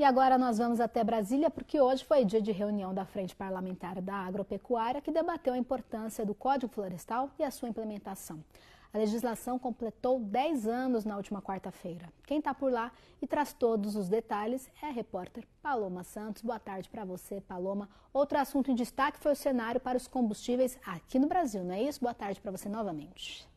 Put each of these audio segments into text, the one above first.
E agora nós vamos até Brasília, porque hoje foi dia de reunião da Frente Parlamentar da Agropecuária, que debateu a importância do Código Florestal e a sua implementação. A legislação completou 10 anos na última quarta-feira. Quem está por lá e traz todos os detalhes é a repórter Paloma Santos. Boa tarde para você, Paloma. Outro assunto em destaque foi o cenário para os combustíveis aqui no Brasil, não é isso? Boa tarde para você novamente.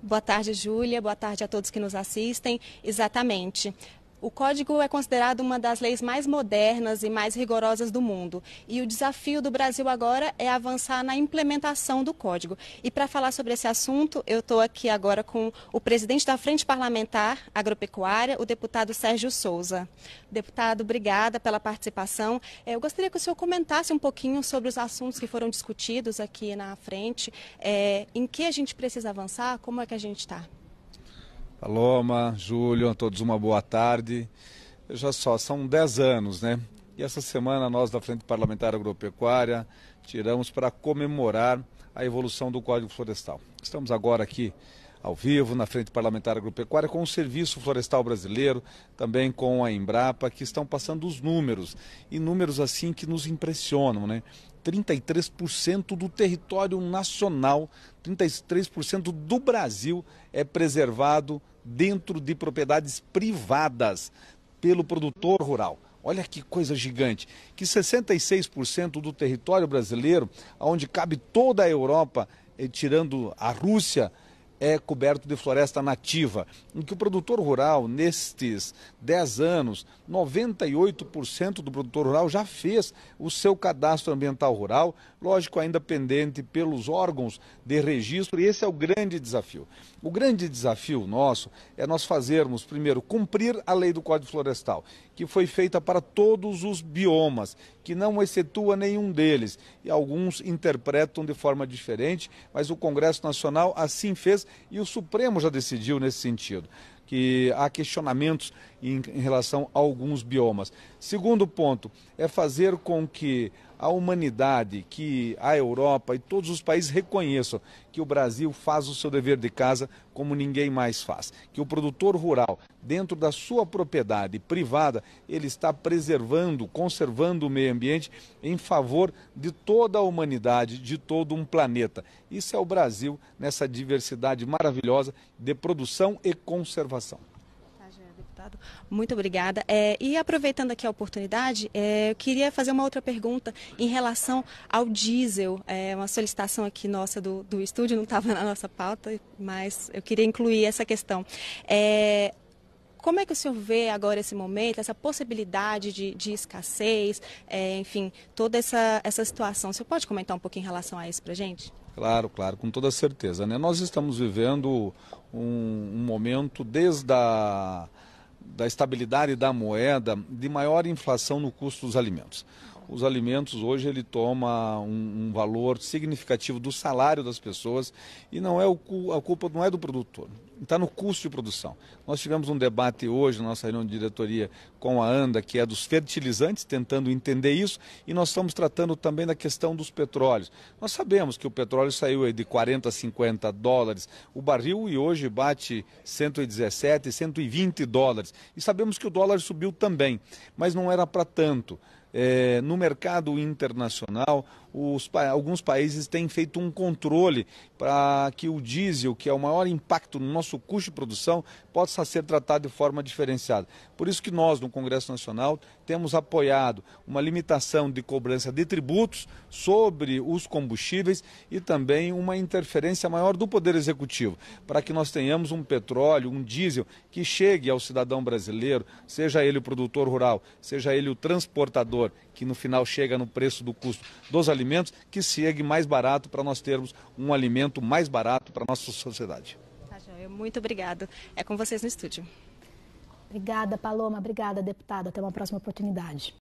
Boa tarde, Júlia. Boa tarde a todos que nos assistem. Exatamente. O Código é considerado uma das leis mais modernas e mais rigorosas do mundo. E o desafio do Brasil agora é avançar na implementação do Código. E para falar sobre esse assunto, eu estou aqui agora com o presidente da Frente Parlamentar Agropecuária, o deputado Sérgio Souza. Deputado, obrigada pela participação. É, eu gostaria que o senhor comentasse um pouquinho sobre os assuntos que foram discutidos aqui na frente, é, em que a gente precisa avançar, como é que a gente está. Paloma, Júlio, a todos uma boa tarde. Já só, são 10 anos, né? E essa semana nós da Frente Parlamentar Agropecuária tiramos para comemorar a evolução do Código Florestal. Estamos agora aqui ao vivo na Frente Parlamentar Agropecuária com o Serviço Florestal Brasileiro, também com a Embrapa, que estão passando os números, e números assim que nos impressionam, né? 33% do território nacional, 33% do Brasil é preservado dentro de propriedades privadas pelo produtor rural. Olha que coisa gigante, que 66% do território brasileiro, onde cabe toda a Europa, eh, tirando a Rússia, é coberto de floresta nativa, em que o produtor rural, nestes 10 anos, 98% do produtor rural já fez o seu cadastro ambiental rural, lógico, ainda pendente pelos órgãos de registro, e esse é o grande desafio. O grande desafio nosso é nós fazermos, primeiro, cumprir a lei do Código Florestal, que foi feita para todos os biomas, que não excetua nenhum deles, e alguns interpretam de forma diferente, mas o Congresso Nacional assim fez e o Supremo já decidiu nesse sentido, que há questionamentos em, em relação a alguns biomas. Segundo ponto, é fazer com que a humanidade, que a Europa e todos os países reconheçam que o Brasil faz o seu dever de casa como ninguém mais faz. Que o produtor rural, dentro da sua propriedade privada, ele está preservando, conservando o meio ambiente em favor de toda a humanidade, de todo um planeta. Isso é o Brasil nessa diversidade maravilhosa de produção e conservação deputado. Muito obrigada. É, e aproveitando aqui a oportunidade, é, eu queria fazer uma outra pergunta em relação ao diesel. É uma solicitação aqui nossa do, do estúdio, não estava na nossa pauta, mas eu queria incluir essa questão. É, como é que o senhor vê agora esse momento, essa possibilidade de, de escassez, é, enfim, toda essa, essa situação? O senhor pode comentar um pouco em relação a isso para gente? Claro, claro, com toda certeza. Né? Nós estamos vivendo um, um momento desde a da estabilidade da moeda, de maior inflação no custo dos alimentos os alimentos hoje ele toma um, um, valor significativo do salário das pessoas e não é o, a culpa não é do produtor, está no custo de produção. Nós tivemos um debate hoje na nossa reunião de diretoria com a ANDA, que é dos fertilizantes, tentando entender isso, e nós estamos tratando também da questão dos petróleos. Nós sabemos que o petróleo saiu de 40 a 50 dólares o barril e hoje bate 117, 120 dólares. E sabemos que o dólar subiu também, mas não era para tanto. É, no mercado internacional, os, alguns países têm feito um controle para que o diesel, que é o maior impacto no nosso custo de produção, possa ser tratado de forma diferenciada. Por isso que nós, no Congresso Nacional, temos apoiado uma limitação de cobrança de tributos sobre os combustíveis e também uma interferência maior do Poder Executivo, para que nós tenhamos um petróleo, um diesel que chegue ao cidadão brasileiro, seja ele o produtor rural, seja ele o transportador que no final chega no preço do custo dos alimentos, que chegue mais barato para nós termos um alimento mais barato para a nossa sociedade. Tá, Muito obrigado. É com vocês no estúdio. Obrigada, Paloma. Obrigada, deputada. Até uma próxima oportunidade.